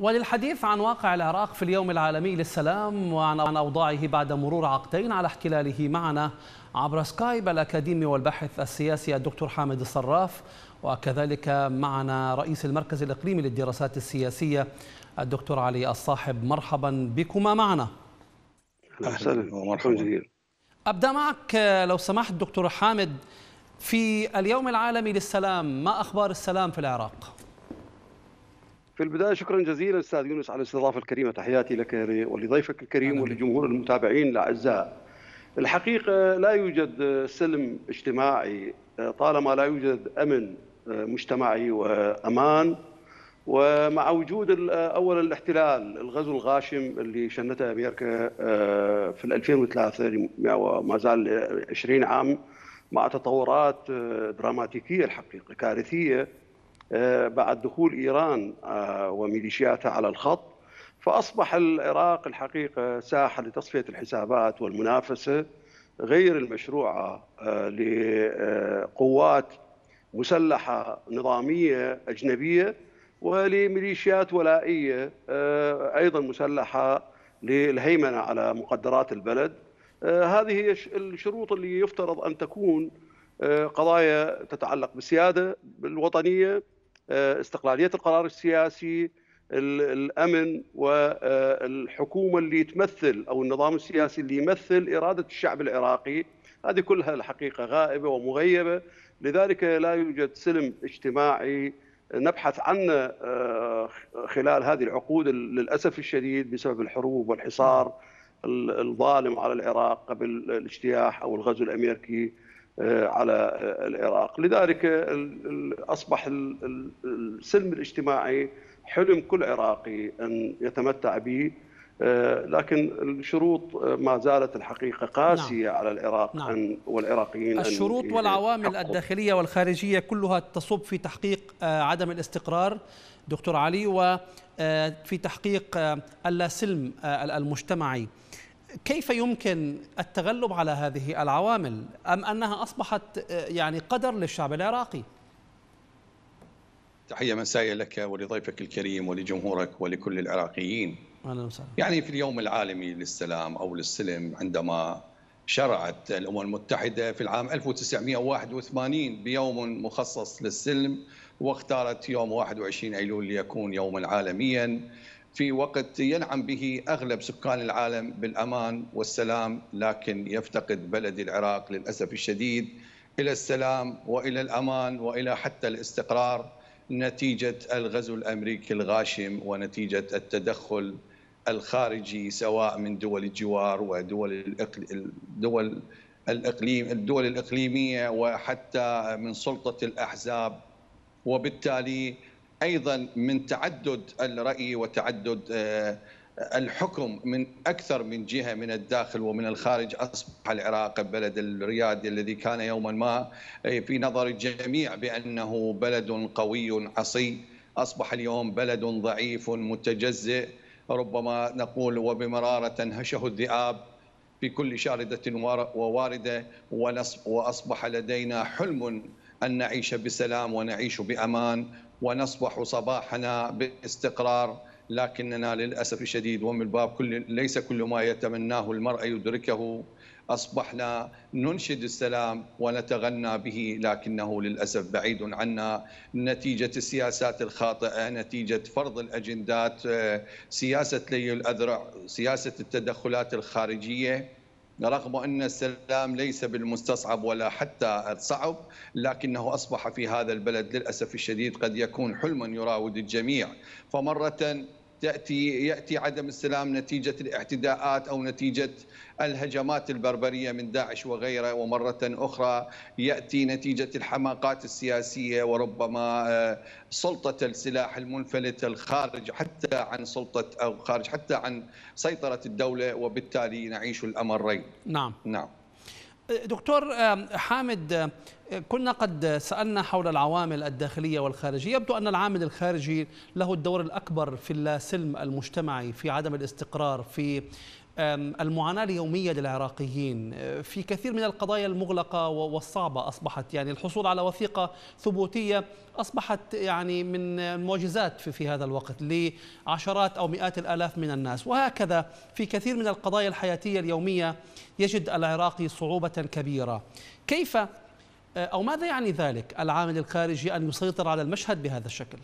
وللحديث عن واقع العراق في اليوم العالمي للسلام وعن أوضاعه بعد مرور عقدين على احتلاله معنا عبر سكايب الأكاديمي والباحث السياسي الدكتور حامد الصراف وكذلك معنا رئيس المركز الإقليمي للدراسات السياسية الدكتور علي الصاحب مرحبا بكما معنا أهلا ومرحبا جديد أبدأ معك لو سمحت دكتور حامد في اليوم العالمي للسلام ما أخبار السلام في العراق؟ في البدايه شكرا جزيلا استاذ يونس على الاستضافه الكريمه تحياتي لك ولضيفك الكريم ولجمهور المتابعين الاعزاء. الحقيقه لا يوجد سلم اجتماعي آه، طالما لا يوجد امن آه، مجتمعي وامان ومع وجود آه، اولا الاحتلال الغزو الغاشم اللي شنته امريكا في 2003 وما زال 20 عام مع تطورات دراماتيكيه الحقيقه كارثيه آه، بعد دخول إيران آه، وميليشياتها على الخط فأصبح العراق الحقيقة ساحة لتصفية الحسابات والمنافسة غير المشروعة آه، لقوات مسلحة نظامية أجنبية ولميليشيات ولائية أيضا مسلحة للهيمنة على مقدرات البلد هذه هي الشروط اللي يفترض أن تكون قضايا تتعلق بالسيادة الوطنية آه، استقلاليه القرار السياسي الامن والحكومه آه، اللي تمثل او النظام السياسي اللي يمثل اراده الشعب العراقي هذه كلها الحقيقه غائبه ومغيبه لذلك لا يوجد سلم اجتماعي نبحث عنه آه، خلال هذه العقود للاسف الشديد بسبب الحروب والحصار الظالم على العراق قبل الاجتياح او الغزو الامريكي آه، على آه، العراق لذلك أصبح السلم الاجتماعي حلم كل عراقي أن يتمتع به آه، لكن الشروط ما زالت الحقيقه قاسيه نعم. على العراق نعم. أن والعراقيين الشروط أن والعوامل الداخليه والخارجيه كلها تصب في تحقيق عدم الاستقرار دكتور علي وفي تحقيق اللاسلم المجتمعي كيف يمكن التغلب على هذه العوامل ام انها اصبحت آه، يعني قدر للشعب العراقي تحيه مسائيه لك ولضيفك الكريم ولجمهورك ولكل العراقيين اهلا وسهلا يعني في اليوم العالمي للسلام او للسلم عندما شرعت الامم المتحده في العام 1981 بيوم مخصص للسلم واختارت يوم 21 ايلول ليكون يوما عالميا في وقت ينعم به اغلب سكان العالم بالامان والسلام لكن يفتقد بلد العراق للاسف الشديد الى السلام والى الامان والى حتى الاستقرار نتيجه الغزو الامريكي الغاشم ونتيجه التدخل الخارجي سواء من دول الجوار ودول الدول الاقليم الدول الاقليميه وحتى من سلطه الاحزاب وبالتالي ايضا من تعدد الراي وتعدد آه، الحكم من اكثر من جهه من الداخل ومن الخارج اصبح العراق بلد الرياد الذي كان يوما ما آه، في نظر الجميع بانه بلد قوي عصي اصبح اليوم بلد ضعيف متجزئ ربما نقول وبمراره هشه الذئاب في كل شارده ووارده واصبح لدينا حلم ان نعيش بسلام ونعيش بامان ونصبح صباحنا باستقرار لكننا للاسف الشديد ومن الباب كل ليس كل ما يتمناه المرء يدركه اصبحنا ننشد السلام ونتغنى به لكنه للاسف بعيد عنا نتيجه السياسات الخاطئه، نتيجه فرض الاجندات، آه، سياسه لي الاذرع، سياسه التدخلات الخارجيه رغم أن السلام ليس بالمستصعب ولا حتى الصعب لكنه أصبح في هذا البلد للأسف الشديد قد يكون حلما يراود الجميع فمرة تاتي ياتي عدم السلام نتيجه الاعتداءات او نتيجه الهجمات البربريه من داعش وغيره ومره اخرى ياتي نتيجه الحماقات السياسيه وربما آه، سلطه السلاح المنفلت الخارج حتى عن سلطه او خارج حتى عن سيطره الدوله وبالتالي نعيش الامرين. نعم. نعم. دكتور حامد كنا قد سألنا حول العوامل الداخلية والخارجية يبدو أن العامل الخارجي له الدور الأكبر في اللاسلم المجتمعي في عدم الاستقرار في المعاناة اليومية للعراقيين أه، في كثير من القضايا المغلقة والصعبة أصبحت يعني الحصول على وثيقة ثبوتية أصبحت يعني من معجزات في هذا الوقت لعشرات أو مئات الآلاف من الناس وهكذا في كثير من القضايا الحياتية اليومية يجد العراقي صعوبة كبيرة كيف أه، أو ماذا يعني ذلك العامل الخارجي أن يسيطر على المشهد بهذا الشكل؟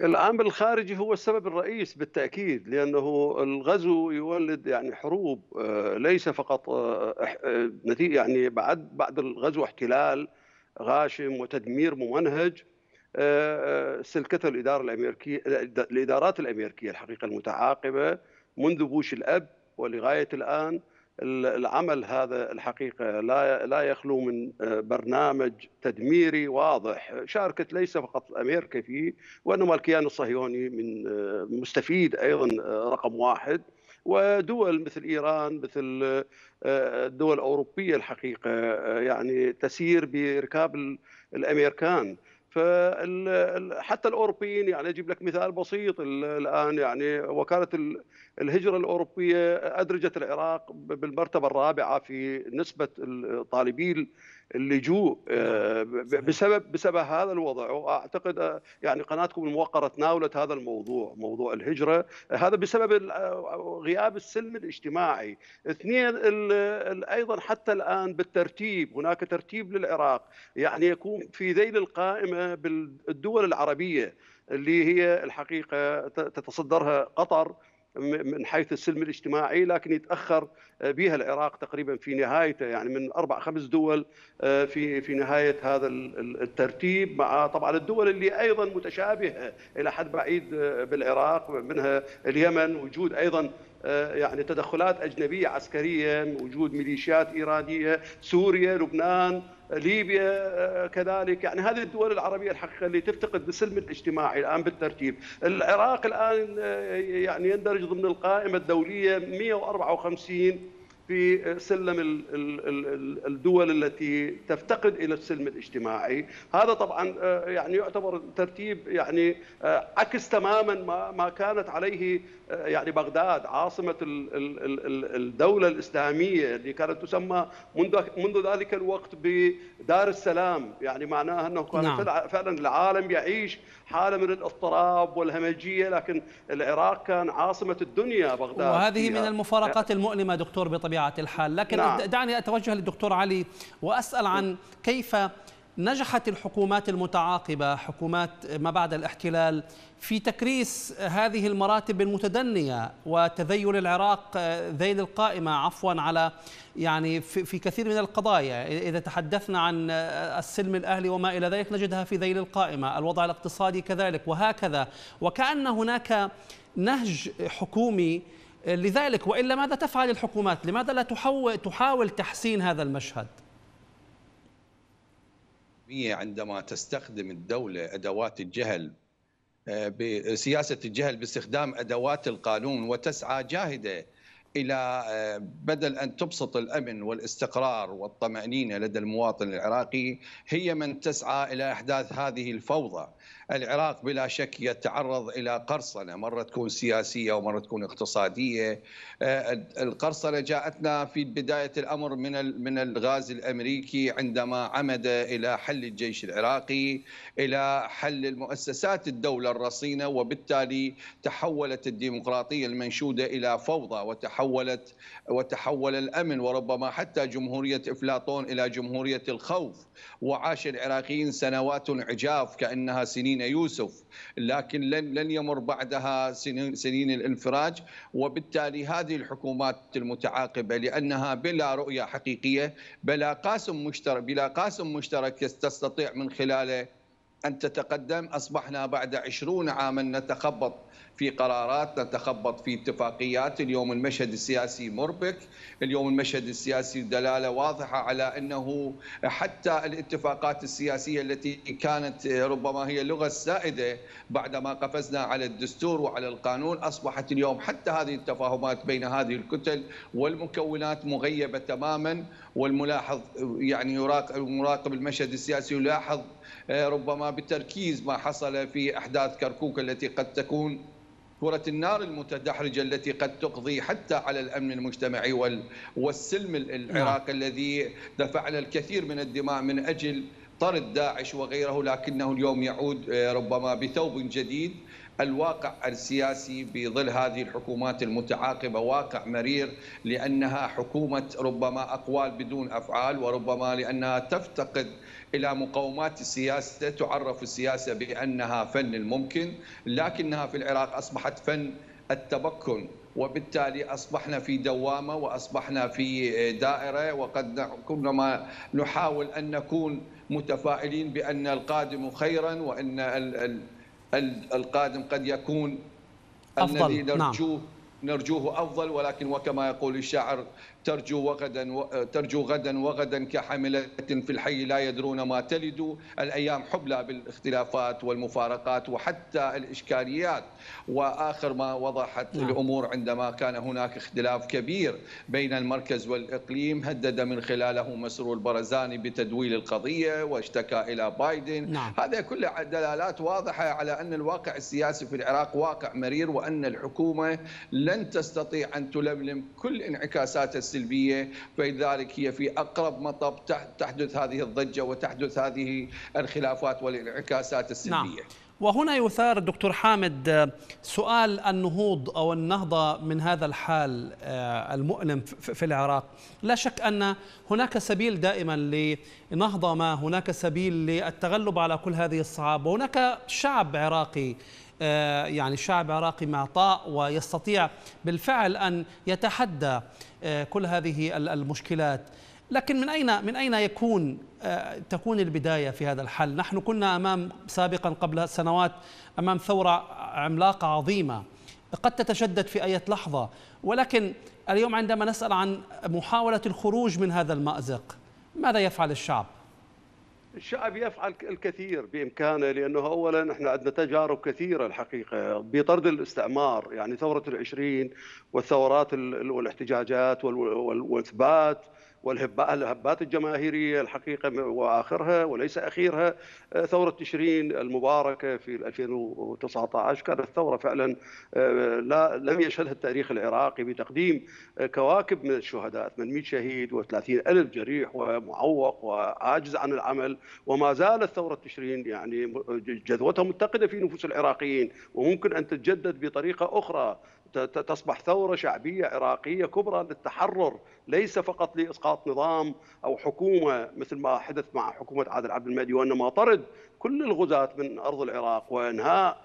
العامل الخارجي هو السبب الرئيس بالتاكيد لانه الغزو يولد يعني حروب آه، ليس فقط آه، آه، نتيجه يعني بعد بعد الغزو احتلال غاشم وتدمير ممنهج سلكته الاداره الامريكيه الادارات الامريكيه الحقيقه المتعاقبه منذ بوش الاب ولغايه الان العمل هذا الحقيقه لا لا يخلو من آه، برنامج تدميري واضح، شاركت ليس فقط امريكا فيه وانما الكيان الصهيوني من آه، مستفيد ايضا آه، رقم واحد ودول مثل ايران مثل الدول الاوروبيه الحقيقه يعني تسير بركاب الامريكان فحتى الاوروبيين يعني اجيب لك مثال بسيط الان يعني وكاله الهجره الاوروبيه ادرجت العراق بالمرتبه الرابعه في نسبه الطالبين اللجوء آه، بسبب بسبب هذا الوضع واعتقد آه، يعني قناتكم الموقره تناولت هذا الموضوع موضوع الهجره هذا بسبب آه، غياب السلم الاجتماعي اثنين ايضا حتى الان بالترتيب هناك ترتيب للعراق يعني يكون في ذيل القائمه بالدول العربيه اللي هي الحقيقه تتصدرها قطر من حيث السلم الاجتماعي لكن يتاخر آه، بها العراق تقريبا في نهايته يعني من اربع خمس دول آه، في في نهايه هذا الترتيب مع طبعا الدول اللي ايضا متشابهه الى حد بعيد آه، بالعراق منها اليمن وجود ايضا يعني تدخلات اجنبيه عسكريه وجود ميليشيات ايرانيه سوريا لبنان ليبيا آه، كذلك يعني هذه الدول العربيه الحقيقه اللي تفتقد بسلم الاجتماعي الان بالترتيب العراق الان آه، يعني يندرج ضمن القائمه الدوليه 154 في سلم الدول التي تفتقد الى السلم الاجتماعي، هذا طبعا آه، يعني يعتبر ترتيب يعني آه، عكس تماما ما ما كانت عليه آه، يعني بغداد عاصمه الدوله الاسلاميه اللي كانت تسمى منذ منذ ذلك الوقت بدار السلام، يعني معناها انه كان نعم. فعلا العالم يعيش حاله من الاضطراب والهمجيه لكن العراق كان عاصمه الدنيا بغداد وهذه فيها. من المفارقات المؤلمه دكتور بطبيعه الحال لكن نعم. دعني اتوجه للدكتور علي واسال عن كيف نجحت الحكومات المتعاقبة حكومات ما بعد الاحتلال في تكريس هذه المراتب المتدنية وتذيل العراق ذيل القائمة عفوا على يعني في كثير من القضايا إذا تحدثنا عن السلم الأهلي وما إلى ذلك نجدها في ذيل القائمة الوضع الاقتصادي كذلك وهكذا وكأن هناك نهج حكومي لذلك وإلا ماذا تفعل الحكومات لماذا لا تحاول تحسين هذا المشهد الرسميه عندما تستخدم الدوله ادوات الجهل آه، بسياسه الجهل باستخدام ادوات القانون وتسعى جاهده الى آه، بدل ان تبسط الامن والاستقرار والطمانينه لدى المواطن العراقي هي من تسعى الى احداث هذه الفوضى العراق بلا شك يتعرض الى قرصنه مره تكون سياسيه ومره تكون اقتصاديه آه، القرصنه جاءتنا في بدايه الامر من من الغاز الامريكي عندما عمد الى حل الجيش العراقي الى حل المؤسسات الدوله الرصينه وبالتالي تحولت الديمقراطيه المنشوده الى فوضى وتحولت وتحول الامن وربما حتى جمهوريه افلاطون الى جمهوريه الخوف وعاش العراقيين سنوات عجاف كانها سنين حين يوسف لكن لن لن يمر بعدها سنين, سنين الانفراج وبالتالي هذه الحكومات المتعاقبه لانها بلا رؤيه حقيقيه بلا قاسم مشترك بلا قاسم مشترك تستطيع من خلاله أن تتقدم أصبحنا بعد عشرون عاما نتخبط في قرارات نتخبط في اتفاقيات اليوم المشهد السياسي مربك اليوم المشهد السياسي دلالة واضحة على أنه حتى الاتفاقات السياسية التي كانت ربما هي اللغة السائدة بعدما قفزنا على الدستور وعلى القانون أصبحت اليوم حتى هذه التفاهمات بين هذه الكتل والمكونات مغيبة تماما والملاحظ يعني يراقب المشهد السياسي يلاحظ آه، ربما بتركيز ما حصل في أحداث كركوك التي قد تكون كرة النار المتدحرجة التي قد تقضي حتى على الأمن المجتمعي والسلم نعم. العراقي الذي دفعنا الكثير من الدماء من أجل طرد داعش وغيره لكنه اليوم يعود آه، ربما بثوب جديد الواقع السياسي بظل هذه الحكومات المتعاقبة واقع مرير لأنها حكومة ربما أقوال بدون أفعال وربما لأنها تفتقد إلى مقومات السياسة تعرف السياسة بأنها فن الممكن لكنها في العراق أصبحت فن التمكن وبالتالي اصبحنا في دوامه واصبحنا في دائره وقد كلما نحاول ان نكون متفائلين بان القادم خيرا وان القادم قد يكون أفضل. الذي نعم. نرجوه نعم. نرجوه افضل ولكن وكما يقول الشاعر ترجو وغدا آه، ترجو غدا وغدا كحاملة في الحي لا يدرون ما تلد الأيام حبلى بالاختلافات والمفارقات وحتى الإشكاليات وآخر ما وضحت نعم. الأمور عندما كان هناك اختلاف كبير بين المركز والإقليم هدد من خلاله مسرور البرزاني بتدويل القضية واشتكى إلى بايدن نعم. هذا كل دلالات واضحة على أن الواقع السياسي في العراق واقع مرير وأن الحكومة لن تستطيع أن تلملم كل انعكاسات السلبيه فلذلك هي في اقرب مطب تحدث هذه الضجه وتحدث هذه الخلافات والانعكاسات نعم. السلبيه نعم. وهنا يثار دكتور حامد آه، سؤال النهوض أو النهضة من هذا الحال آه، المؤلم في العراق لا شك أن هناك سبيل دائما لنهضة ما هناك سبيل للتغلب على كل هذه الصعاب وهناك شعب عراقي آه، يعني شعب عراقي معطاء ويستطيع بالفعل أن يتحدى كل هذه المشكلات لكن من أين من أين يكون آه، تكون البداية في هذا الحل نحن كنا أمام سابقا قبل سنوات أمام ثورة عملاقة عظيمة قد تتشدد في أي لحظة ولكن اليوم عندما نسأل عن محاولة الخروج من هذا المأزق ماذا يفعل الشعب؟ الشعب يفعل الكثير بامكانه لانه اولا احنا عندنا تجارب كثيره الحقيقه بطرد الاستعمار يعني ثوره العشرين والثورات والاحتجاجات والاثبات والهبات الجماهيريه الحقيقه واخرها وليس اخيرها آه، ثوره تشرين المباركه في 2019 كانت ثوره فعلا آه، لا لم يشهدها التاريخ العراقي بتقديم آه، كواكب من الشهداء 800 شهيد و30 الف جريح ومعوق وعاجز عن العمل وما زالت ثوره تشرين يعني جذوتها متقده في نفوس العراقيين وممكن ان تتجدد بطريقه اخرى تصبح ثورة شعبية عراقية كبرى للتحرر ليس فقط لإسقاط نظام أو حكومة مثل ما حدث مع حكومة عادل عبد المهدي وإنما طرد كل الغزاة من أرض العراق وإنهاء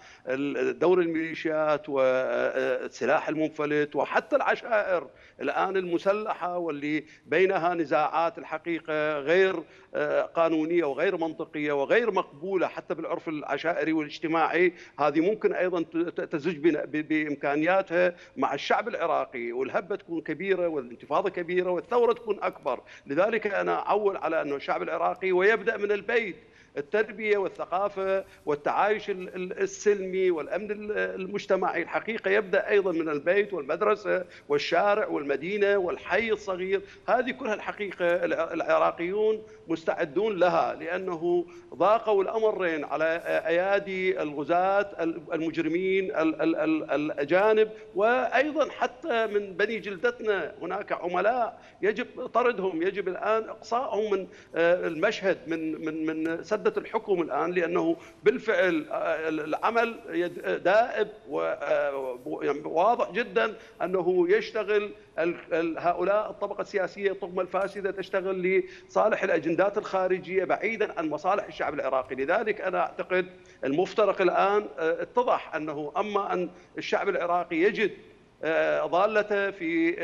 دور الميليشيات والسلاح المنفلت وحتى العشائر الآن المسلحة واللي بينها نزاعات الحقيقة غير آه، قانونية وغير منطقية وغير مقبولة حتى بالعرف العشائري والاجتماعي هذه ممكن أيضا تزج بإمكانياتها مع الشعب العراقي والهبة تكون كبيرة والانتفاضة كبيرة والثورة تكون أكبر لذلك أنا أعول على أنه الشعب العراقي ويبدأ من البيت التربيه والثقافه والتعايش السلمي والامن المجتمعي الحقيقه يبدا ايضا من البيت والمدرسه والشارع والمدينه والحي الصغير هذه كلها الحقيقه العراقيون مستعدون لها لانه ضاقوا الامرين على ايادي الغزاة المجرمين الاجانب وايضا حتى من بني جلدتنا هناك عملاء يجب طردهم يجب الان اقصائهم من آه، المشهد من من من سد سدت الحكم الان لانه بالفعل آه، العمل دائب وواضح آه، يعني جدا انه يشتغل هؤلاء الطبقه السياسيه الطغمه الفاسده تشتغل لصالح الاجندات الخارجيه بعيدا عن مصالح الشعب العراقي، لذلك انا اعتقد المفترق الان آه، اتضح انه اما ان الشعب العراقي يجد ضالته في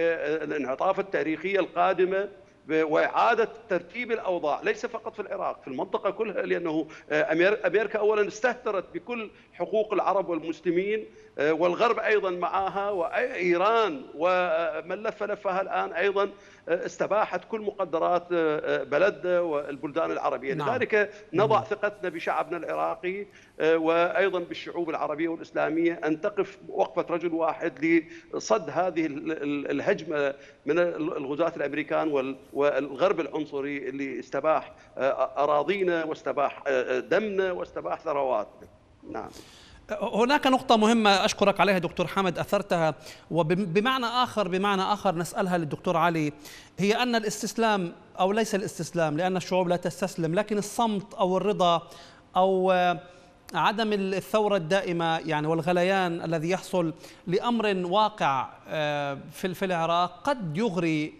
الانعطاف التاريخيه القادمه واعاده ترتيب الاوضاع ليس فقط في العراق في المنطقه كلها لانه آه، امريكا اولا استهترت بكل حقوق العرب والمسلمين آه، والغرب ايضا معها وايران ومن لف لفها الان ايضا آه، استباحت كل مقدرات آه، آه، بلدنا والبلدان العربية نعم. لذلك نضع ثقتنا بشعبنا العراقي وأيضا بالشعوب العربية والإسلامية أن تقف وقفة رجل واحد لصد هذه الهجمة من الغزاة الأمريكان والغرب العنصري اللي استباح أراضينا واستباح دمنا واستباح ثرواتنا نعم هناك نقطة مهمة أشكرك عليها دكتور حمد أثرتها وبمعنى آخر بمعنى آخر نسألها للدكتور علي هي أن الاستسلام أو ليس الاستسلام لأن الشعوب لا تستسلم لكن الصمت أو الرضا أو عدم الثورة الدائمة يعني والغليان الذي يحصل لأمر واقع آه، في العراق قد يغري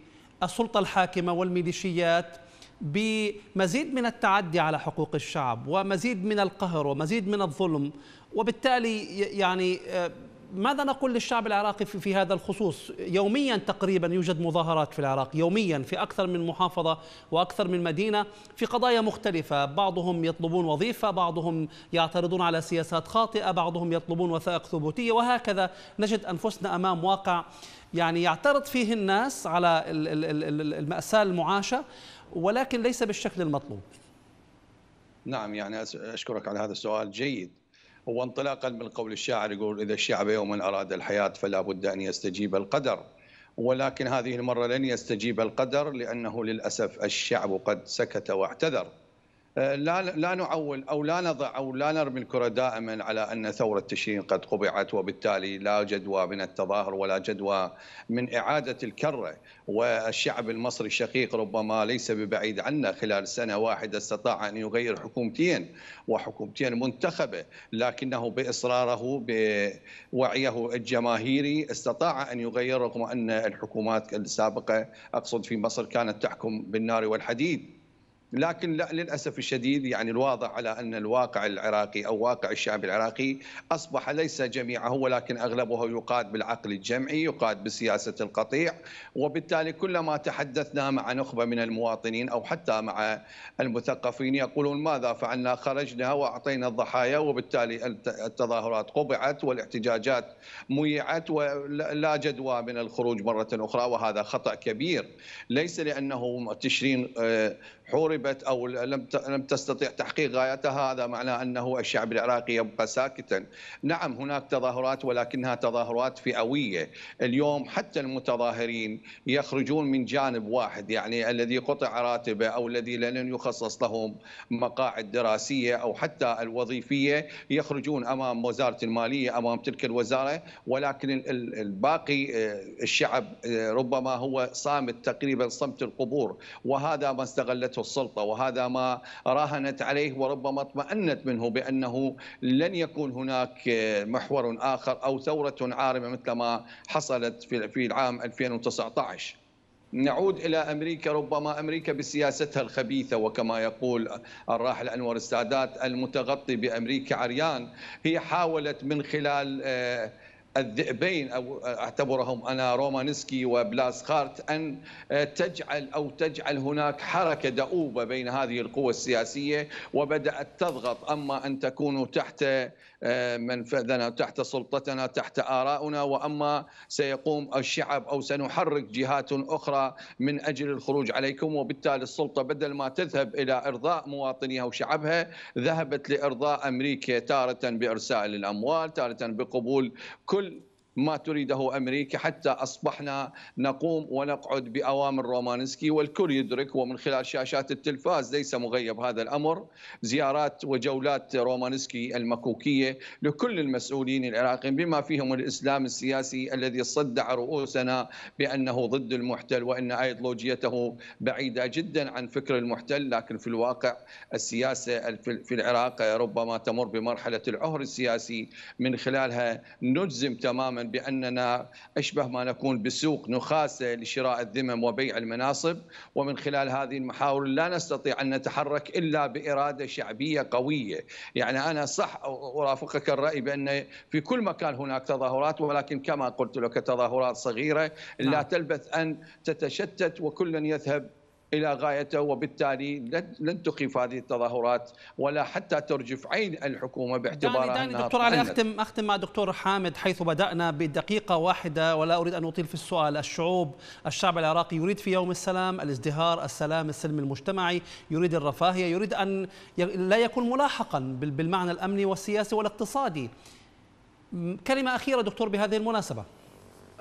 السلطة الحاكمة والميليشيات بمزيد من التعدي على حقوق الشعب ومزيد من القهر ومزيد من الظلم وبالتالي يعني آه، ماذا نقول للشعب العراقي في هذا الخصوص يوميا تقريبا يوجد مظاهرات في العراق يوميا في أكثر من محافظة وأكثر من مدينة في قضايا مختلفة بعضهم يطلبون وظيفة بعضهم يعترضون على سياسات خاطئة بعضهم يطلبون وثائق ثبوتية وهكذا نجد أنفسنا أمام واقع يعني يعترض فيه الناس على المأساة المعاشة ولكن ليس بالشكل المطلوب نعم يعني أشكرك على هذا السؤال جيد وانطلاقا من قول الشاعر يقول إذا الشعب يوما أراد الحياة فلا بد أن يستجيب القدر ولكن هذه المرة لن يستجيب القدر لأنه للأسف الشعب قد سكت واعتذر آه، لا لا نعول او لا نضع او لا نرمي الكره دائما على ان ثوره تشرين قد قبعت وبالتالي لا جدوى من التظاهر ولا جدوى من اعاده الكره والشعب المصري الشقيق ربما ليس ببعيد عنا خلال سنه واحده استطاع ان يغير حكومتين وحكومتين منتخبه لكنه باصراره بوعيه الجماهيري استطاع ان يغير رغم ان الحكومات السابقه اقصد في مصر كانت تحكم بالنار والحديد لكن لا للاسف الشديد يعني الواضح على ان الواقع العراقي او واقع الشعب العراقي اصبح ليس جميعه ولكن اغلبه يقاد بالعقل الجمعي، يقاد بسياسه القطيع، وبالتالي كلما تحدثنا مع نخبه من المواطنين او حتى مع المثقفين يقولون ماذا فعلنا؟ خرجنا واعطينا الضحايا وبالتالي التظاهرات قبعت والاحتجاجات ميعت ولا جدوى من الخروج مره اخرى وهذا خطا كبير، ليس لانه تشرين آه، حوربت او لم لم تستطيع تحقيق غايتها هذا معناه انه الشعب العراقي يبقى ساكتا. نعم هناك تظاهرات ولكنها تظاهرات فئويه، اليوم حتى المتظاهرين يخرجون من جانب واحد يعني الذي قطع راتبه او الذي لن يخصص لهم مقاعد دراسيه او حتى الوظيفيه يخرجون امام وزاره الماليه امام تلك الوزاره ولكن الباقي آه، الشعب آه، ربما هو صامت تقريبا صمت القبور وهذا ما استغلته السلطة وهذا ما راهنت عليه وربما اطمأنت منه بأنه لن يكون هناك محور آخر أو ثورة عارمة مثل ما حصلت في العام 2019 نعود الى امريكا ربما امريكا بسياستها الخبيثه وكما يقول الراحل انور السادات المتغطي بامريكا عريان هي حاولت من خلال آه، الذئبين أو أعتبرهم أنا رومانسكي وبلاسخارت أن آه، تجعل أو تجعل هناك حركة دؤوبة بين هذه القوى السياسية وبدأت تضغط أما أن تكون تحت آه، منفذنا تحت سلطتنا تحت آرائنا وأما سيقوم الشعب أو سنحرك جهات أخرى من أجل الخروج عليكم وبالتالي السلطة بدل ما تذهب إلى إرضاء مواطنيها وشعبها ذهبت لإرضاء أمريكا تارة بإرسال الأموال تارة بقبول كل ما تريده امريكا حتى اصبحنا نقوم ونقعد باوامر رومانسكي والكل يدرك ومن خلال شاشات التلفاز ليس مغيب هذا الامر زيارات وجولات رومانسكي المكوكيه لكل المسؤولين العراقيين بما فيهم الاسلام السياسي الذي صدع رؤوسنا بانه ضد المحتل وان ايديولوجيته بعيده جدا عن فكر المحتل لكن في الواقع السياسه في العراق ربما تمر بمرحله العهر السياسي من خلالها نجزم تماما باننا اشبه ما نكون بسوق نخاسه لشراء الذمم وبيع المناصب ومن خلال هذه المحاور لا نستطيع ان نتحرك الا باراده شعبيه قويه، يعني انا صح ارافقك الراي بان في كل مكان هناك تظاهرات ولكن كما قلت لك تظاهرات صغيره لا نعم. تلبث ان تتشتت وكل يذهب الى غايته وبالتالي لن تخيف هذه التظاهرات ولا حتى ترجف عين الحكومه باعتبار دعني, دعني دكتور علي اختم اختم مع دكتور حامد حيث بدانا بدقيقه واحده ولا اريد ان اطيل في السؤال الشعوب الشعب العراقي يريد في يوم السلام الازدهار السلام السلم المجتمعي يريد الرفاهيه يريد ان لا يكون ملاحقا بالمعنى الامني والسياسي والاقتصادي كلمه اخيره دكتور بهذه المناسبه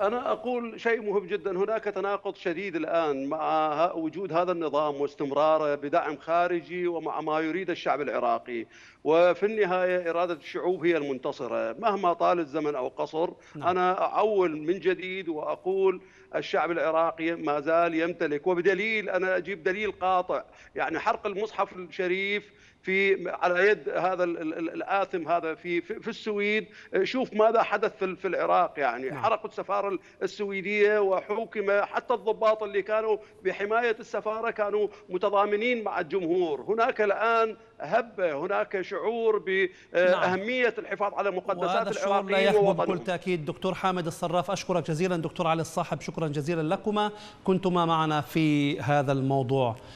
أنا أقول شيء مهم جدا هناك تناقض شديد الآن مع وجود هذا النظام واستمراره بدعم خارجي ومع ما يريد الشعب العراقي وفي النهايه اراده الشعوب هي المنتصره مهما طال الزمن او قصر نعم. انا اعول من جديد واقول الشعب العراقي ما زال يمتلك وبدليل انا اجيب دليل قاطع يعني حرق المصحف الشريف في على يد هذا الاثم هذا في في السويد شوف ماذا حدث في العراق يعني نعم. حرقوا السفاره السويديه وحوكم حتى الضباط اللي كانوا بحمايه السفاره كانوا متضامنين مع الجمهور هناك الان هب هناك شعور باهميه نعم. الحفاظ على مقدسات العراقيين لا يخبو بكل تاكيد دكتور حامد الصراف اشكرك جزيلا دكتور علي الصاحب شكرا جزيلا لكما كنتما معنا في هذا الموضوع